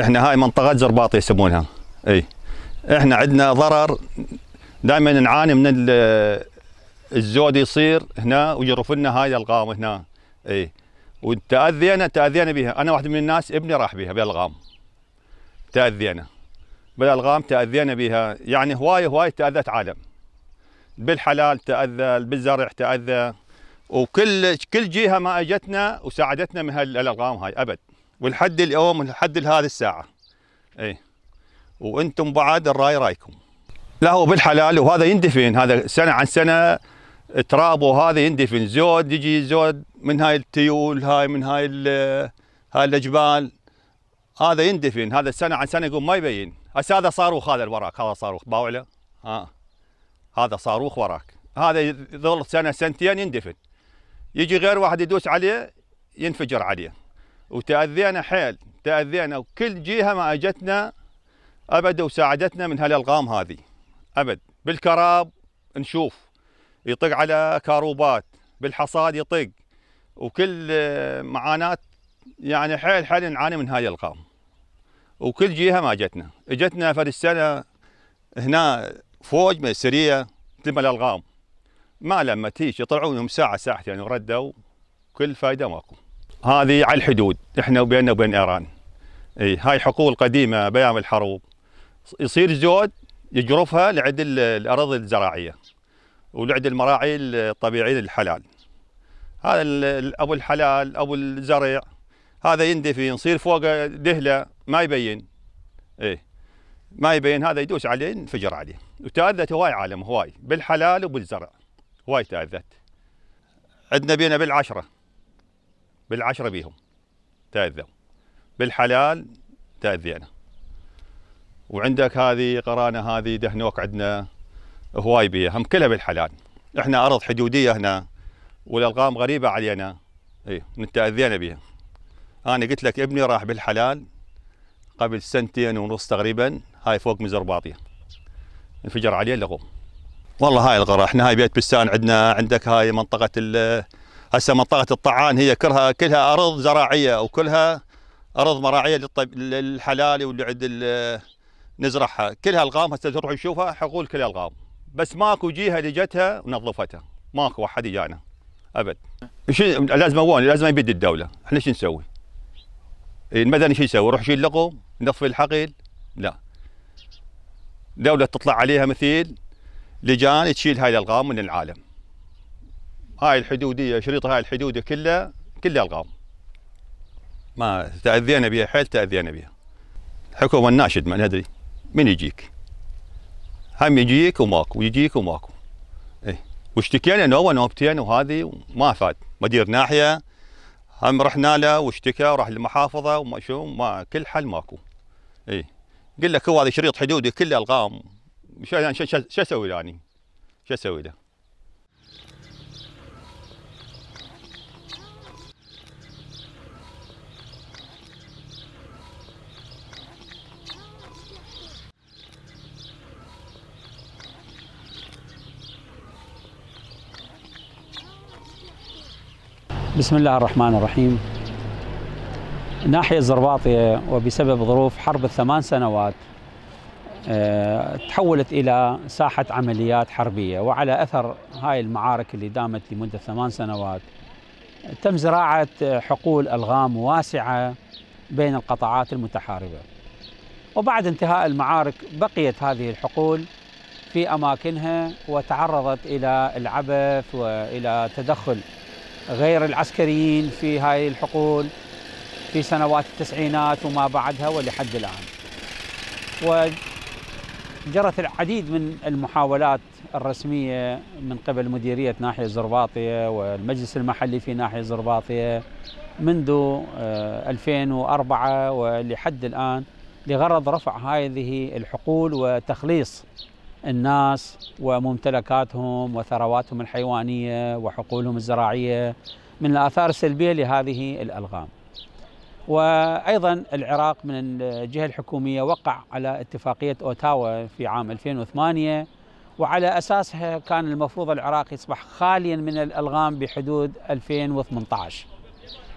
احنا هاي منطقه زرباط يسمونها اي احنا عندنا ضرر دائما نعاني من الزود يصير هنا ويجرف لنا هاي الغام هنا اي وتاذينا تاذينا بها انا واحد من الناس ابني راح بها بالغام تاذينا بالالغام تاذينا بها يعني هواي هواي تاذت عالم بالحلال تاذى بالزرع تاذى وكل كل جهه ما اجتنا وساعدتنا من هالالغام هاي ابد ولحد اليوم ولحد لهذه الساعه اي وانتم بعد الراي رايكم لا هو بالحلال وهذا يندفن هذا سنه عن سنه تراب وهذا يندفن زود يجي زود من هاي التيول هاي من هاي هاي الاجبال هذا يندفن هذا سنه عن سنه يقوم ما يبين هسه هذا صاروخ هذا الوراك هذا صاروخ باوعله ها هذا صاروخ وراك هذا يظل سنه سنتين يندفن يجي غير واحد يدوس عليه ينفجر عليه وتاذينا حيل تاذينا وكل جهه ما اجتنا ابد وساعدتنا من هالالغام هذه ابد بالكراب نشوف يطق على كاروبات بالحصاد يطق وكل آه، معاناه يعني حيل حيل نعاني من هاي الالغام وكل جهه ما اجتنا اجتنا فد السنه هنا فوج من السريه تلم الالغام ما لما تيجي يطلعونهم ساعه ساعتين وردوا كل فايده ماكو هذه على الحدود احنا وبيننا وبين ايران اي هاي حقول قديمه بيام الحروب يصير زود يجرفها لعد الاراضي الزراعيه ولعد المراعي الطبيعيه الحلال هذا ابو الحلال ابو الزرع هذا يندفي يصير فوقه دهله ما يبين اي ما يبين هذا يدوس عليه ينفجر عليه وتاذت هواي عالم هواي بالحلال وبالزرع هواي تاذت عندنا بينا بالعشره بالعشرة بيهم تأذوا بالحلال تأذينا وعندك هذه قرانة هذه دهنوك عندنا هواي بيها هم كلها بالحلال احنا أرض حدودية هنا والألغام غريبة علينا اي نتأذينا بيها أنا قلت لك ابني راح بالحلال قبل سنتين ونص تقريبا هاي فوق مزرباطية انفجر عليه اللغوم والله هاي الغرة احنا هاي بيت بستان عندنا عندك هاي منطقة هسه منطقه الطعان هي كلها كلها ارض زراعيه وكلها ارض مراعيه للطب... للحلالي واللي عند نزرعها كلها الغام هسه تروح تشوفها حقول كلها الغام بس ماكو جهه اللي جتها ونظفتها ماكو احد يجانا ابد شو لازم اول لازم يبد الدوله احنا شو نسوي؟ إيه، المدني شو يسوي؟ يروح يشيل لقم نطفي الحقل؟ لا دوله تطلع عليها مثيل لجان تشيل هاي الالغام من العالم هاي الحدوديه شريط هاي الحدوديه كلها كلها الغام ما تاذينا بها حيل تاذينا بها الحكومه الناشد ما ندري من يجيك هم يجيك وماكو ويجيك وماكو اي واشتكينا نوبه نوبتين وهذه ما فاد مدير ناحيه هم رحنا له واشتكى وراح للمحافظه وما شو ما كل حل ماكو اي قل لك هو هذا شريط حدودي كله الغام يعني، شو اسوي يعني شو اسوي له بسم الله الرحمن الرحيم ناحية الزرباطية وبسبب ظروف حرب الثمان سنوات آه، تحولت إلى ساحة عمليات حربية وعلى أثر هاي المعارك اللي دامت لمدة ثمان سنوات تم زراعة حقول ألغام واسعة بين القطاعات المتحاربة وبعد انتهاء المعارك بقيت هذه الحقول في أماكنها وتعرضت إلى العبث وإلى تدخل غير العسكريين في هاي الحقول في سنوات التسعينات وما بعدها ولحد الآن وجرت العديد من المحاولات الرسمية من قبل مديرية ناحية زرباطية والمجلس المحلي في ناحية زرباطية منذ 2004 آه، ولحد الآن لغرض رفع هذه الحقول وتخليص الناس وممتلكاتهم وثرواتهم الحيوانيه وحقولهم الزراعيه من الاثار السلبيه لهذه الالغام. وايضا العراق من الجهه الحكوميه وقع على اتفاقيه اوتاوا في عام 2008 وعلى اساسها كان المفروض العراق يصبح خاليا من الالغام بحدود 2018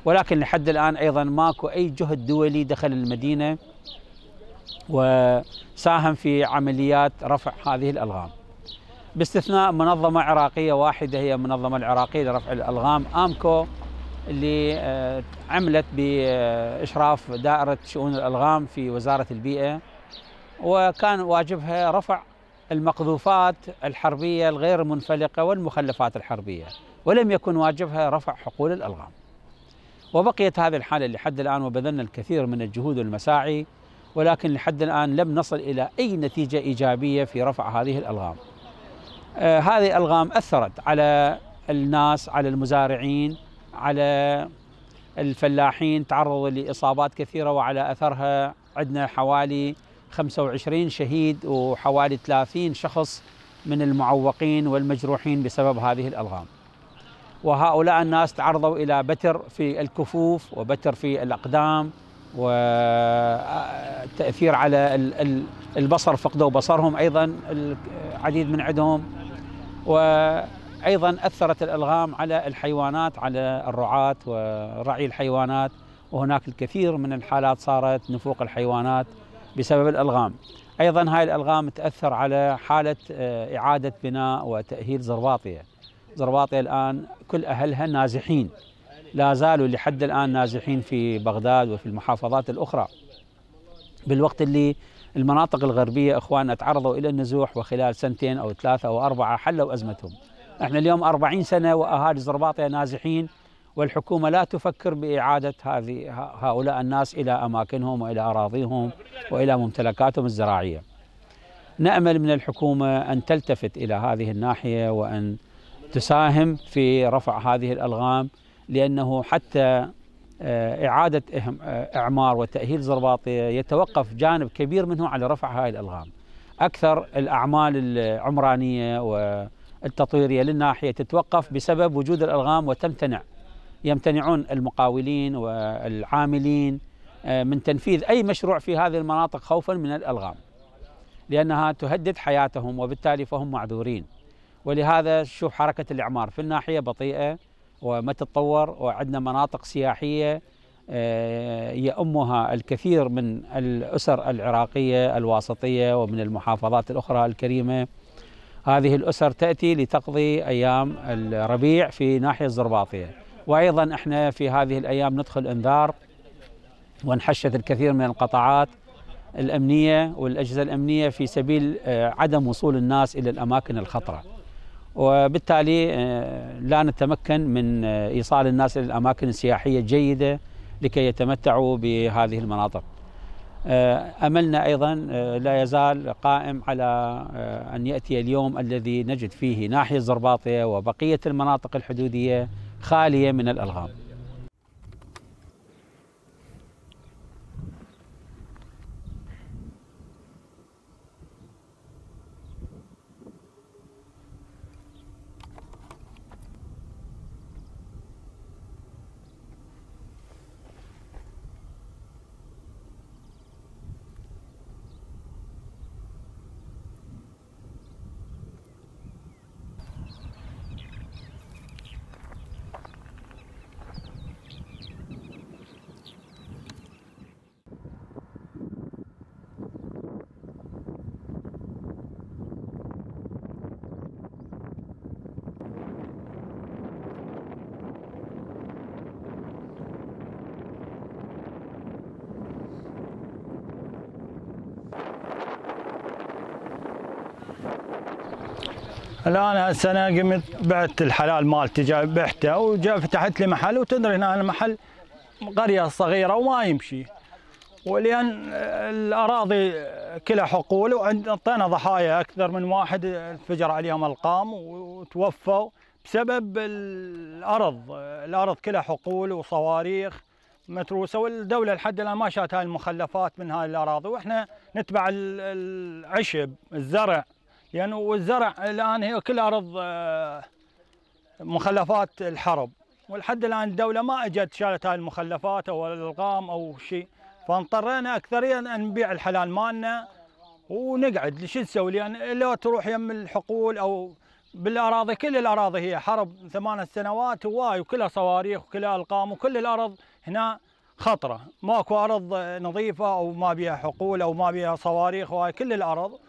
ولكن لحد الان ايضا ماكو اي جهد دولي دخل المدينه وساهم في عمليات رفع هذه الألغام باستثناء منظمة عراقية واحدة هي المنظمة العراقية لرفع الألغام أمكو اللي آه، عملت بإشراف دائرة شؤون الألغام في وزارة البيئة وكان واجبها رفع المقذوفات الحربية الغير منفلقة والمخلفات الحربية ولم يكن واجبها رفع حقول الألغام وبقيت هذه الحالة لحد الآن وبذلنا الكثير من الجهود والمساعي ولكن لحد الآن لم نصل إلى أي نتيجة إيجابية في رفع هذه الألغام آه، هذه الألغام أثرت على الناس على المزارعين على الفلاحين تعرضوا لإصابات كثيرة وعلى أثرها عندنا حوالي 25 شهيد وحوالي 30 شخص من المعوقين والمجروحين بسبب هذه الألغام وهؤلاء الناس تعرضوا إلى بتر في الكفوف وبتر في الأقدام وتأثير على البصر فقدوا بصرهم أيضا العديد من عندهم وأيضا أثرت الألغام على الحيوانات على الرعاة ورعي الحيوانات وهناك الكثير من الحالات صارت نفوق الحيوانات بسبب الألغام أيضا هاي الألغام تأثر على حالة إعادة بناء وتأهيل زرباطية زرباطية الآن كل أهلها نازحين لا زالوا لحد الآن نازحين في بغداد وفي المحافظات الأخرى بالوقت اللي المناطق الغربية إخواننا تعرضوا إلى النزوح وخلال سنتين أو ثلاثة أو أربعة حلوا أزمتهم احنا اليوم 40 سنة وأهالي زرباطية نازحين والحكومة لا تفكر بإعادة هذه هؤلاء الناس إلى أماكنهم وإلى أراضيهم وإلى ممتلكاتهم الزراعية نأمل من الحكومة أن تلتفت إلى هذه الناحية وأن تساهم في رفع هذه الألغام لأنه حتى آه، إعادة آه، إعمار وتأهيل زرباطية يتوقف جانب كبير منه على رفع هاي الألغام أكثر الأعمال العمرانية والتطويرية للناحية تتوقف بسبب وجود الألغام وتمتنع يمتنعون المقاولين والعاملين آه، من تنفيذ أي مشروع في هذه المناطق خوفا من الألغام لأنها تهدد حياتهم وبالتالي فهم معذورين ولهذا شوف حركة الإعمار في الناحية بطيئة وما تتطور وعندنا مناطق سياحيه آه، يأمها الكثير من الأسر العراقية الواسطية ومن المحافظات الأخرى الكريمة هذه الأسر تأتي لتقضي أيام الربيع في ناحية الزرباطية وأيضا احنا في هذه الأيام ندخل إنذار وانحشت الكثير من القطاعات الأمنية والأجهزة الأمنية في سبيل آه، عدم وصول الناس إلى الأماكن الخطرة وبالتالي آه، لا نتمكن من آه، ايصال الناس الى الاماكن السياحيه الجيده لكي يتمتعوا بهذه المناطق. آه، املنا ايضا لا يزال قائم على ان ياتي اليوم الذي نجد فيه ناحيه زرباطيه وبقيه المناطق الحدوديه خاليه من الالغام. الان هسه انا قمت بعت الحلال مالتي جاي بعته وجا فتحت لي محل وتدري هنا المحل قريه صغيره وما يمشي ولان الاراضي كلها حقول وعطينا ضحايا اكثر من واحد انفجر عليهم القام وتوفوا بسبب الارض الارض كلها حقول وصواريخ متروسه والدوله لحد الان ما شات هاي المخلفات من هاي الاراضي واحنا نتبع العشب الزرع لانه يعني الزرع الان هي كل ارض آه، مخلفات الحرب ولحد الان الدوله ما اجت شالت هاي المخلفات او الالغام او شيء فاضطرينا اكثريا ان نبيع الحلال مالنا ونقعد شو نسوي لان لو تروح يم الحقول او بالاراضي كل الاراضي هي حرب ثمان سنوات هواي وكلها صواريخ وكلها القام وكل الارض هنا خطره ماكو ارض نظيفه او ما بيها حقول او ما بيها صواريخ وهاي كل الارض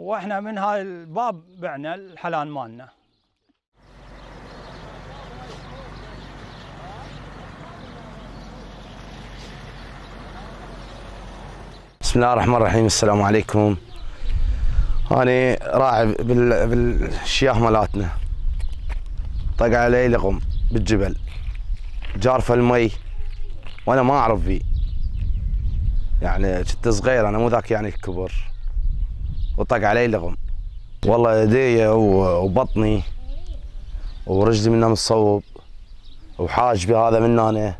واحنا من هاي الباب بعنا الحلال مالنا بسم الله الرحمن الرحيم السلام عليكم أنا راعي بالشياه مالاتنا طق علي لغم بالجبل جارفة المي وأنا ما أعرف فيه يعني كنت صغير أنا مو ذاك يعني الكبر وطق علي لغم والله يدي وبطني ورجلي منها مصوب وحاجبي هذا من هنا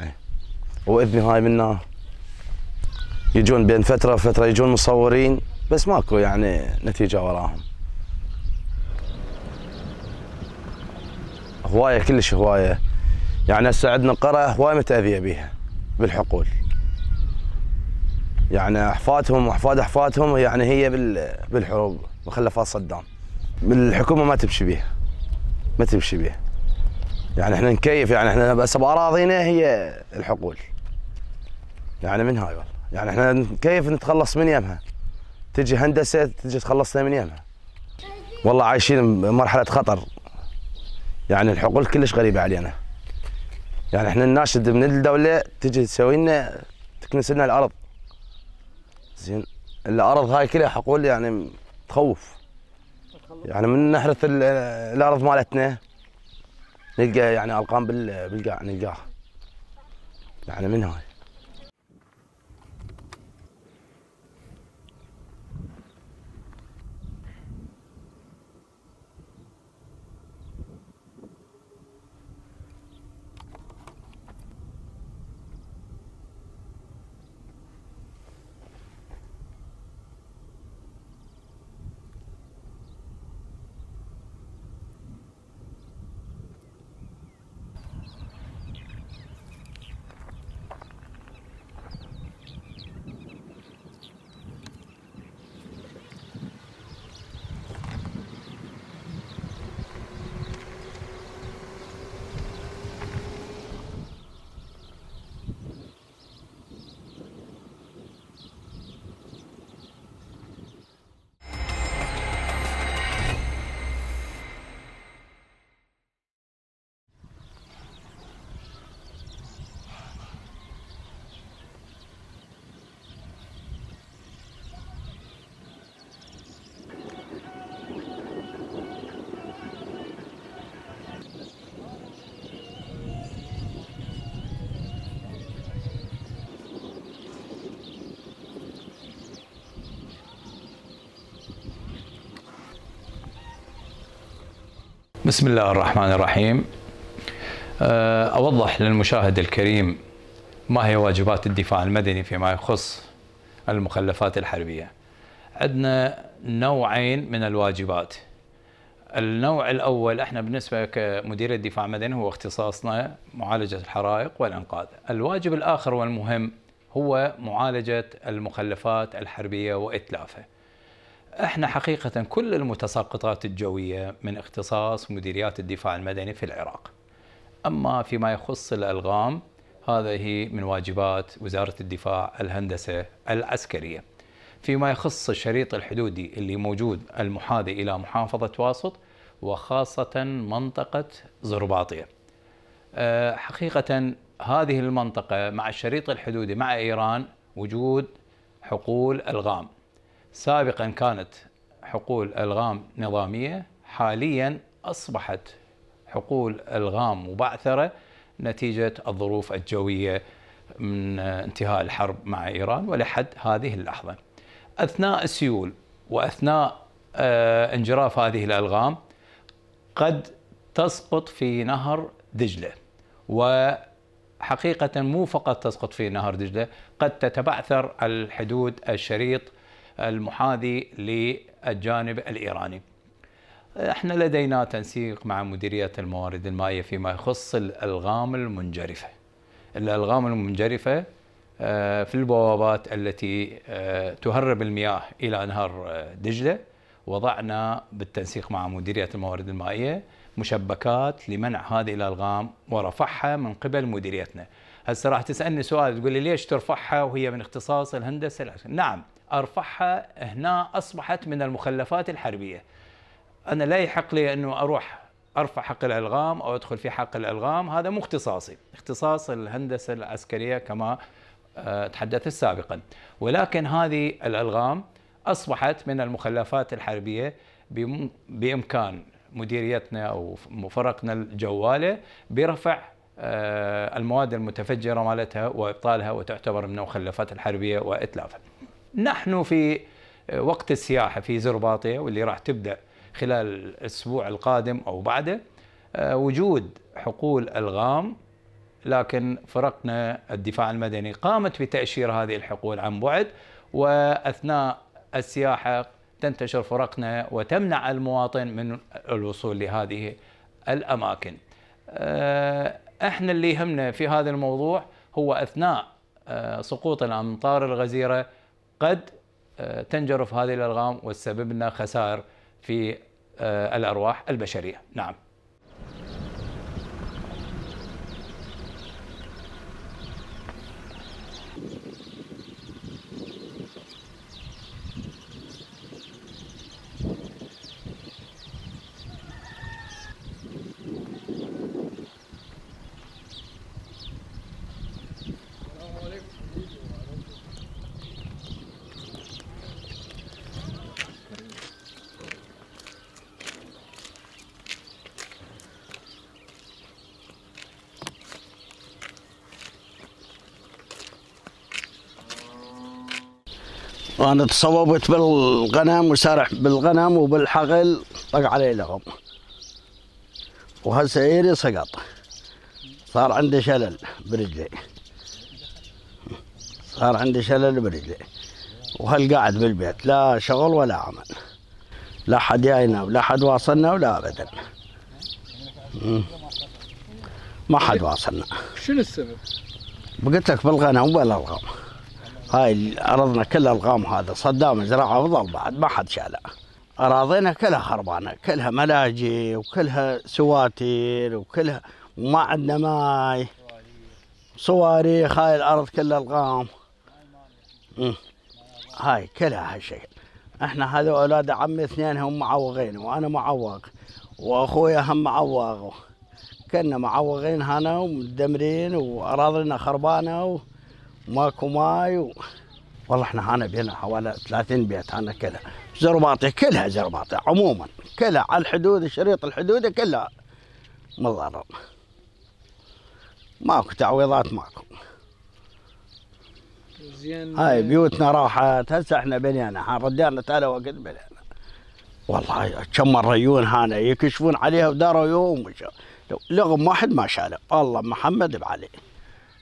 إيه. واذني هاي منه يجون بين فتره وفتره يجون مصورين بس ماكو يعني نتيجه وراهم هوايه كلش هوايه يعني هسه عندنا قرى هوايه متاذيه بيها بالحقول يعني احفادهم واحفاد احفادهم يعني هي بالحروب مخلفات صدام الحكومه ما تمشي بيها ما تمشي بيها يعني احنا نكيف يعني احنا بس باراضينا هي الحقول يعني من هاي والله يعني احنا كيف نتخلص من يمها تجي هندسه تجي تخلصنا من يمها والله عايشين بمرحله خطر يعني الحقول كلش غريبه علينا يعني احنا الناشد من الدوله تجي تسوي لنا تكنس لنا الارض زين الارض هاي كلها حقول يعني تخوف يعني من نحرث الارض مالتنا نلقى يعني ارقام بالقاع نلقاها يعني من هاي بسم الله الرحمن الرحيم آه، أوضح للمشاهد الكريم ما هي واجبات الدفاع المدني فيما يخص المخلفات الحربية عندنا نوعين من الواجبات النوع الأول احنا بالنسبة كمدير الدفاع المدني هو اختصاصنا معالجة الحرائق والإنقاذ الواجب الآخر والمهم هو معالجة المخلفات الحربية وإتلافها احنا حقيقة كل المتساقطات الجوية من اختصاص مديريات الدفاع المدني في العراق. اما فيما يخص الالغام هذه من واجبات وزارة الدفاع الهندسة العسكرية. فيما يخص الشريط الحدودي اللي موجود المحاذي الى محافظة واسط وخاصة منطقة زرباطية. أه، حقيقة هذه المنطقة مع الشريط الحدودي مع ايران وجود حقول الغام سابقا كانت حقول ألغام نظامية حاليا أصبحت حقول ألغام مبعثرة نتيجة الظروف الجوية من انتهاء الحرب مع إيران ولحد هذه اللحظة أثناء السيول وأثناء آه، انجراف هذه الألغام قد تسقط في نهر دجلة وحقيقة مو فقط تسقط في نهر دجلة قد تتبعثر على الحدود الشريط المحاذي للجانب الإيراني احنا لدينا تنسيق مع مديرية الموارد المائية فيما يخص الألغام المنجرفة الألغام المنجرفة آه، في البوابات التي آه، تهرب المياه إلى انهار آه، دجلة وضعنا بالتنسيق مع مديرية الموارد المائية مشبكات لمنع هذه الألغام ورفعها من قبل مديريتنا هسه راح تسألني سؤال تقول لي ليش ترفعها وهي من اختصاص الهندسة نعم ارفعها هنا اصبحت من المخلفات الحربيه انا لا يحق لي انه اروح ارفع حق الالغام او ادخل في حق الالغام هذا مو اختصاصي اختصاص الهندسه العسكريه كما آه، تحدثت سابقا ولكن هذه الالغام اصبحت من المخلفات الحربيه بامكان مديريتنا او فرقنا الجواله برفع آه، المواد المتفجره مالتها وابطالها وتعتبر من المخلفات الحربيه واتلافها نحن في آه، وقت السياحة في زرباطية واللي راح تبدأ خلال الأسبوع القادم أو بعده آه، وجود حقول ألغام لكن فرقنا الدفاع المدني قامت بتأشير هذه الحقول عن بعد وأثناء السياحة تنتشر فرقنا وتمنع المواطن من الوصول لهذه الأماكن آه، احنا اللي يهمنا في هذا الموضوع هو أثناء سقوط الأمطار الغزيرة قد آه، تنجرف هذه الارقام وتسبب لنا خسائر في آه، الارواح البشريه نعم وانا تصوبت بالغنم وسرح بالغنم وبالحقل طق علي لغم وهسه ايري سقط صار عندي شلل برجلي صار عندي شلل برجلي وهل قاعد بالبيت لا شغل ولا عمل لا حد جاينا ولا حد واصلنا ولا ابدا ما حد واصلنا شنو السبب؟ قلت لك بالغنم ولا الغم هاي أرضنا كلها الغام هذا صدام زراعة وظل بعد ما حد شالها أراضينا كلها خربانة كلها ملاجئ وكلها سواتير وكلها وما عندنا ماي صواريخ هاي الأرض كلها الغام هاي كلها هالشكل احنا هذا اولاد عمي اثنين هم معوقين وانا معوق واخويا هم معوق كنا معوقين هنا ومدمرين واراضينا خربانه و... ماكو ماي والله احنا هنا بينا حوالي 30 بيت هنا كلها زرباطي كلها زرباطي عموما كلها على الحدود شريط الحدود كلها مضرب ماكو تعويضات ماكو زين هاي بيوتنا راحت هسه احنا بنينا ردينا تالا وقت بنينا والله كم مره يجون هنا يكشفون عليها وداروا يوم وشا. لغم واحد ما شاله الله محمد بعلي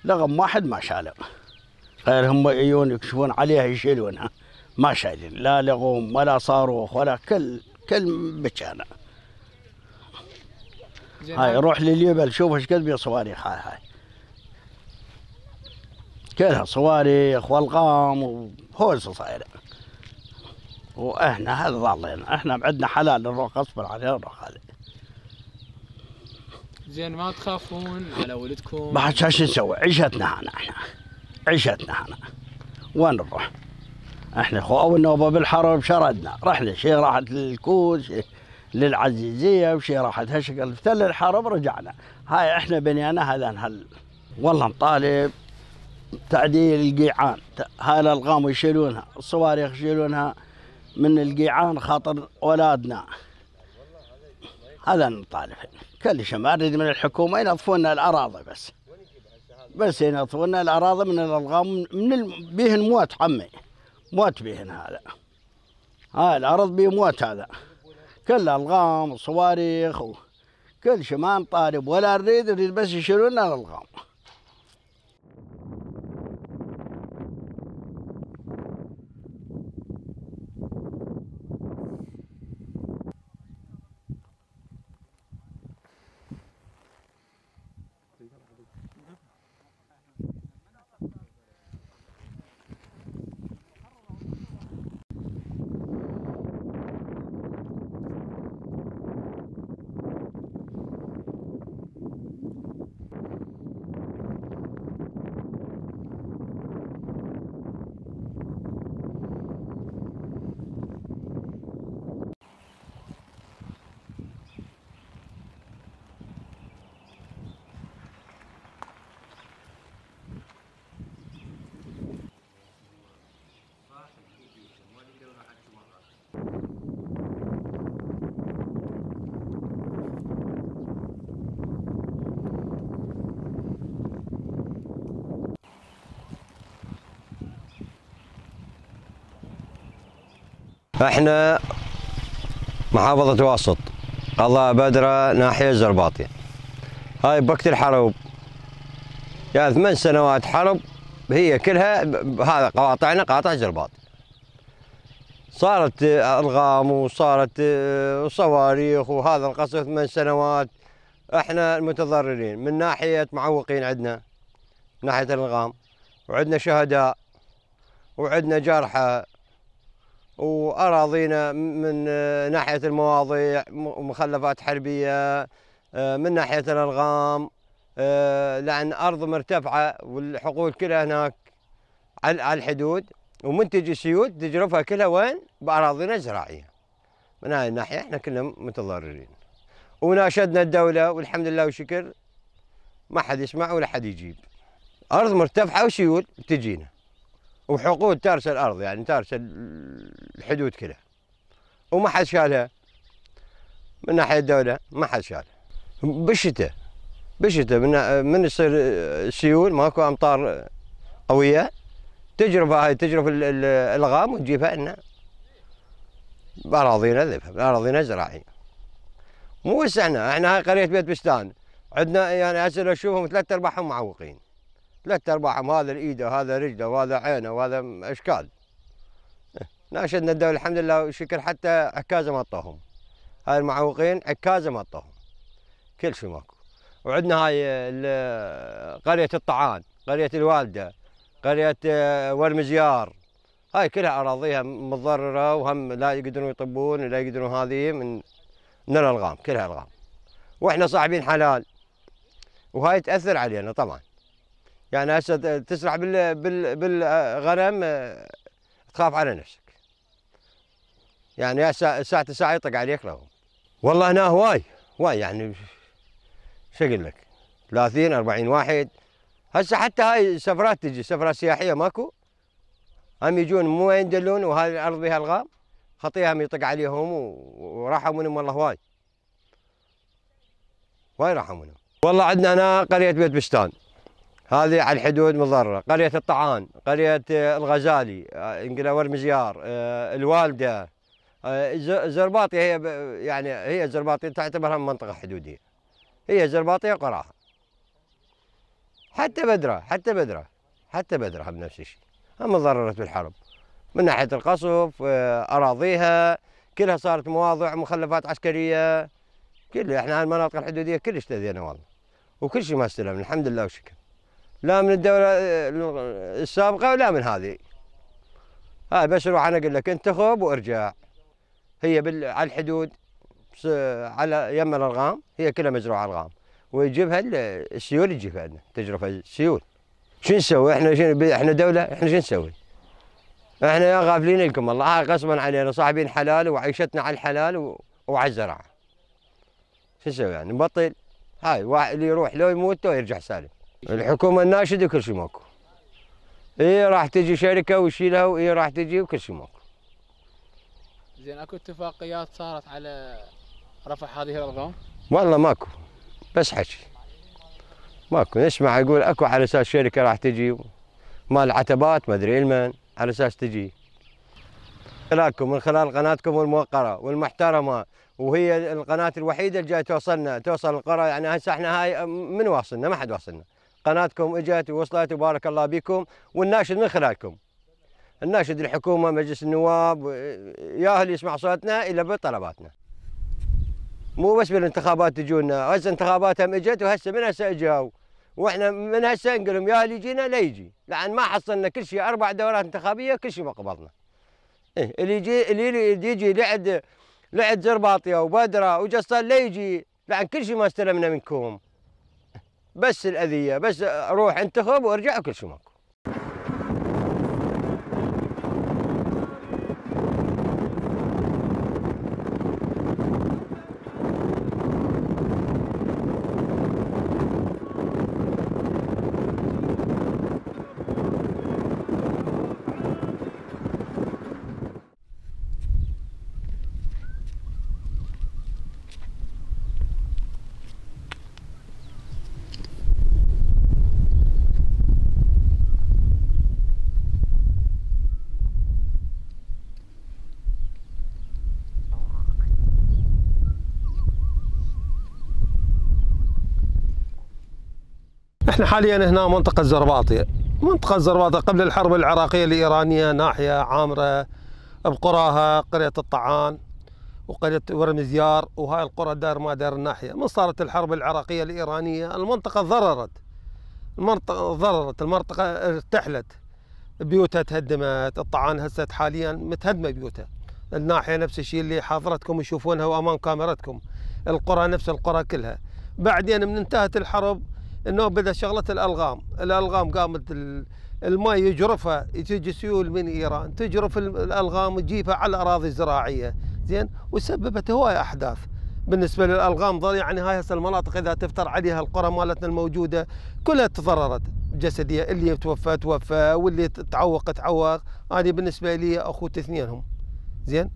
لغم واحد ما شاله غير هم يجون يكشفون عليها يشيلونها ما شايلين لا لغوم ولا صاروخ ولا كل كل بكانا هاي روح لليبل شوف ايش قد بيها صواريخ هاي هاي كلها صواريخ والغام وهوز صايره واحنا هذا ضالين احنا بعدنا حلال نروح اصبر عليه نروح هذه زين ما تخافون على ولدكم ما حد شو نسوي عيشتنا احنا عشتنا هنا وين نروح؟ احنا خواونا بالحرب شردنا رحنا شي راحت للكوز شي للعزيزية وشي راحت هالشكل تل الحرب رجعنا هاي احنا بنينا هذا هل والله نطالب تعديل القيعان هاي الالغام يشيلونها الصواريخ يشيلونها من القيعان خاطر اولادنا هذا نطالب كل شيء ما نريد من الحكومه ينظفون الاراضي بس بس هنا طولنا الأراضي من الألغام من ال... بيهن موت عمي موت بيهن هذا هاي الأرض بيه موت هذا كل ألغام وصواريخ وكل شيء ما نطالب ولا نريد نريد بس لنا الألغام احنا محافظة واسط الله بدرة ناحية زرباطية هاي بوقت الحرب يا ثمان سنوات حرب هي كلها هذا قواطعنا قاطع زرباطي صارت الغام وصارت آه، صواريخ وهذا القصف ثمان سنوات احنا المتضررين من ناحيه معوقين عندنا من ناحيه الغام وعندنا شهداء وعندنا جرحى واراضينا آه، آه، من ناحيه المواضيع مخلفات حربيه من ناحيه الالغام آه، لان ارض مرتفعه والحقول كلها هناك على الحدود ومنتج السيود تجرفها كلها وين؟ باراضينا الزراعيه. من هاي الناحيه احنا كنا متضررين. وناشدنا الدوله والحمد لله والشكر ما حد يسمع ولا حد يجيب. ارض مرتفعه وسيول تجينا. وحقول تارسه الارض يعني تارسه الحدود كلها وما حد شالها من ناحيه الدوله ما حد شالها بالشتاء بالشتاء من من يصير سيول ماكو امطار قويه تجرف هاي تجرف الغام وتجيبها لنا باراضينا ذبها باراضينا زراعيه مو وسعنا احنا هاي قريه بيت بستان عندنا يعني هسه لو تشوفهم ثلاث ارباعهم معوقين ثلاث ارباعهم هذا ايده هذا رجله وهذا عينه وهذا اشكال ناشدنا الدوله الحمد لله وشكر حتى عكازه ما طاهم هاي المعوقين عكازه ما طاهم كل شيء ماكو وعندنا هاي قريه الطعان قريه الوالده قريه ورمزيار هاي كلها اراضيها متضرره وهم لا يقدرون يطبون ولا يقدرون هذه من من الالغام كلها الغام واحنا صاحبين حلال وهاي تاثر علينا طبعا يعني هسه تسرح بال بال بالغنم آه، تخاف على نفسك يعني هسه ساعة ساعة يطق عليك لو والله هنا هواي هواي يعني شو اقول لك 30 40 واحد هسه حتى هاي سفرات تجي سفرات سياحيه ماكو هم يجون مو وين دلون وهاي الارض بها الغام خطيهم يطق عليهم وراحوا منهم والله هواي هواي راحوا منهم والله عندنا هنا قريه بيت بستان هذه على الحدود مضرة قرية الطعان قرية آه، الغزالي انقلاور آه، مزيار آه، الوالدة زرباطية هي يعني هي زرباطية تعتبرها منطقة حدودية هي زرباطية وقراها حتى بدرة حتى بدرة حتى بدرة بنفس الشيء هم ضررت بالحرب من ناحية القصف أراضيها كلها صارت مواضع مخلفات عسكرية كل احنا المناطق الحدودية كلش تذينا والله وكل شيء ما استلمنا الحمد لله وشكرا لا من الدوله السابقه ولا من هذه هاي بس روح انا اقول لك انتخب وارجع هي بال... على الحدود على يم الارغام هي كلها مزروعه ارغام ويجيبها السيول يجيبها لنا تجربة السيول شو نسوي احنا شنو احنا دوله احنا شو نسوي؟ احنا يا غافلين لكم الله غصبا علينا صاحبين حلال وعيشتنا على الحلال و... وعلى الزراعه شو نسوي يعني نبطل هاي واحد اللي يروح لو يموت لو يرجع سالم الحكومه الناشده وكل شيء ماكو اي راح تجي شركه ويشيلها واي راح تجي وكل شيء ماكو زين اكو اتفاقيات صارت على رفع هذه الارقام؟ والله ماكو بس حكي ماكو نسمع يقول اكو على اساس شركه راح تجي مال عتبات ما ادري المن على اساس تجي خلالكم من خلال قناتكم الموقره والمحترمه وهي القناه الوحيده اللي جاي توصلنا توصل القرى يعني هسه احنا هاي من واصلنا ما حد واصلنا قناتكم اجت ووصلت وبارك الله بكم والناشد من خلالكم الناشد الحكومه مجلس النواب يا اللي يسمع صوتنا الا بطلباتنا مو بس بالانتخابات تجونا هسه انتخاباتهم اجت وهسه من هسه اجوا واحنا من هسه نقول لهم يا يجينا لا يجي لان ما حصلنا كل شيء اربع دورات انتخابيه كل شيء ما قبضنا إيه اللي يجي اللي يجي لعد لعد زرباطيه وبدره وجصال لا يجي لان كل شيء ما استلمنا منكم بس الاذيه بس اروح انتخب وارجع اكل سمك احنا حاليا هنا منطقه زرباطيه منطقه زرباطه قبل الحرب العراقيه الايرانيه ناحيه عامره بقراها قريه الطعان وقريه ورمزيار وهاي القرى دار ما دار الناحيه من صارت الحرب العراقيه الايرانيه المنطقه ضررت المنطقه ضررت المنطقه ارتحلت بيوتها تهدمت الطعان هسه حاليا متهدمه بيوتها الناحيه نفس الشيء اللي حاضرتكم يشوفونها وامام كاميرتكم القرى نفس القرى كلها بعدين من انتهت الحرب انه بدا شغله الالغام، الالغام قامت الماء يجرفها تجي سيول من ايران، تجرف الالغام تجيبها على الاراضي الزراعيه، زين وسببت هوايه احداث. بالنسبه للالغام ظل يعني هاي هسه المناطق اذا تفتر عليها القرى مالتنا الموجوده كلها تضررت جسديه اللي توفى توفى واللي تعوق تعوق، انا بالنسبه لي اخوت اثنينهم. زين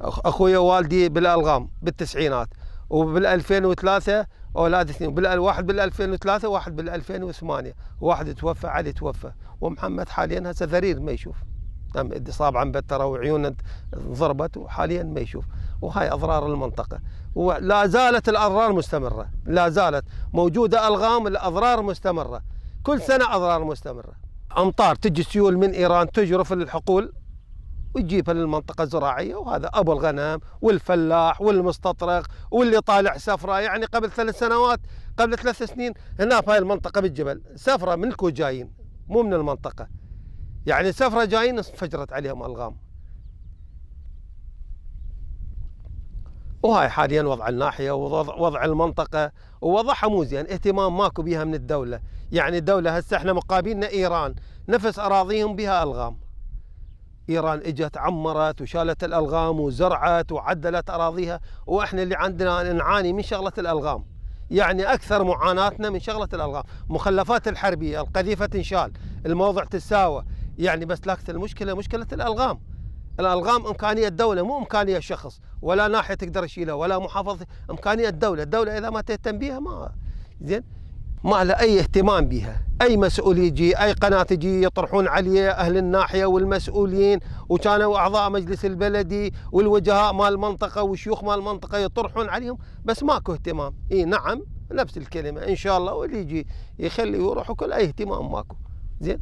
اخويا والدي بالالغام بالتسعينات وبال 2003 اولاد اثنين بال واحد بال 2003 وواحد بال 2008 واحد توفى علي توفى ومحمد حاليا هسه ذرير ما يشوف نعم، الاصابه عم بتر وعيونه انضربت وحاليا ما يشوف وهاي اضرار المنطقه ولا زالت الاضرار مستمره لا زالت موجوده الغام الاضرار مستمره كل إيه. سنه اضرار مستمره امطار تجي سيول من ايران تجرف الحقول ويجيبها للمنطقة الزراعية وهذا أبو الغنم والفلاح والمستطرق واللي طالع سفرة يعني قبل ثلاث سنوات قبل ثلاث سنين هنا في هاي المنطقة بالجبل سفرة من الكو جايين مو من المنطقة يعني سفرة جايين انفجرت عليهم ألغام وهاي حاليا وضع الناحيه ووضع المنطقه ووضعها مو زين اهتمام ماكو بها من الدوله يعني الدوله هسه احنا مقابلنا ايران نفس اراضيهم بها الغام ايران اجت عمرت وشالت الالغام وزرعت وعدلت اراضيها واحنا اللي عندنا نعاني من شغله الالغام يعني اكثر معاناتنا من شغله الالغام مخلفات الحربيه القذيفه تنشال الموضع تساوى يعني بس لكن المشكله مشكله الالغام الالغام امكانيه الدوله مو امكانيه شخص ولا ناحيه تقدر تشيلها ولا محافظه امكانيه الدوله الدوله اذا ما تهتم بها ما زين ما له أي اهتمام بها أي مسؤول يجي أي قناة تجي يطرحون عليه أهل الناحية والمسؤولين وكانوا أعضاء مجلس البلدي والوجهاء مال المنطقة والشيوخ مال المنطقة يطرحون عليهم بس ماكو اهتمام إي نعم نفس الكلمة إن شاء الله واللي يجي يخلي ويروح وكل أي اهتمام ماكو زين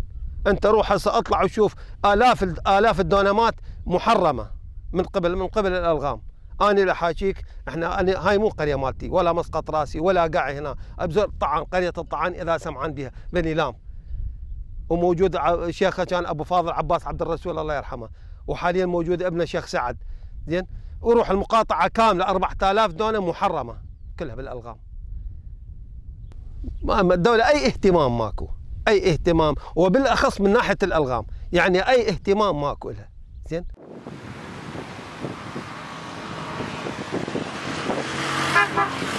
أنت روح هسه أطلع وشوف آلاف آلاف الدونمات محرمة من قبل من قبل الألغام انا اللي حاكيك احنا أنا هاي مو قريه مالتي ولا مسقط راسي ولا قاع هنا ابزر طعن قريه الطعن اذا سمعان بها بني لام وموجود شيخه كان ابو فاضل عباس عبد الرسول الله يرحمه وحاليا موجود ابنه الشيخ سعد زين وروح المقاطعه كامله 4000 دونه محرمه كلها بالالغام ما الدوله اي اهتمام ماكو اي اهتمام وبالاخص من ناحيه الالغام يعني اي اهتمام ماكو لها زين 감사합니다.